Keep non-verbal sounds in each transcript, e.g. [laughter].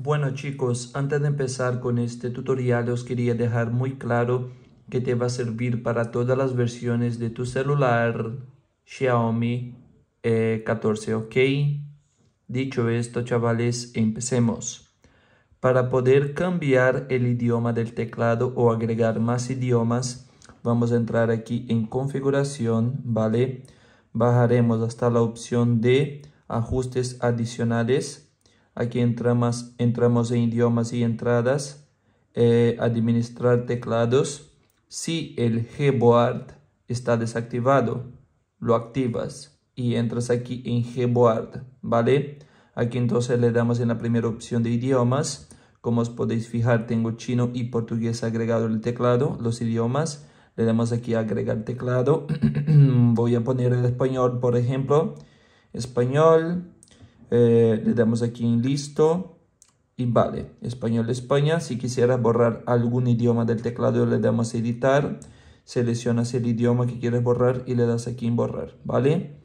Bueno chicos, antes de empezar con este tutorial os quería dejar muy claro que te va a servir para todas las versiones de tu celular Xiaomi 14, e ¿ok? Dicho esto chavales, empecemos. Para poder cambiar el idioma del teclado o agregar más idiomas, vamos a entrar aquí en configuración, ¿vale? Bajaremos hasta la opción de ajustes adicionales Aquí entramos, en idiomas y entradas. Eh, administrar teclados. Si el Gboard está desactivado, lo activas y entras aquí en Gboard, ¿vale? Aquí entonces le damos en la primera opción de idiomas. Como os podéis fijar, tengo chino y portugués agregado el teclado, los idiomas. Le damos aquí agregar teclado. [clears throat] Voy a poner el español, por ejemplo. Español. Eh, le damos aquí en listo. Y vale, español España. Si quisieras borrar algún idioma del teclado, le damos editar. Seleccionas el idioma que quieres borrar y le das aquí en borrar, ¿vale?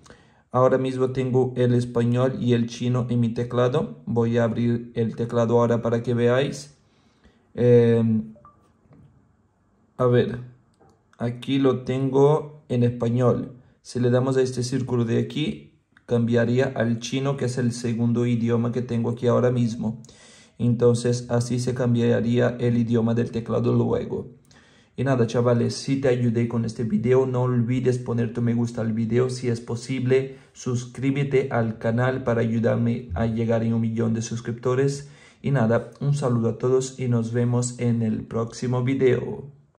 Ahora mismo tengo el español y el chino en mi teclado. Voy a abrir el teclado ahora para que veáis. Em, a ver, aquí lo tengo en español. Si le damos a este círculo de aquí, cambiaría al chino, que es el segundo idioma que tengo aquí ahora mismo. Entonces así se cambiaría el idioma del teclado luego. Y nada chavales, si te ayudé con este video, no olvides poner tu me gusta al video si es posible. Suscríbete al canal para ayudarme a llegar a un millón de suscriptores. Y nada, un saludo a todos y nos vemos en el próximo video.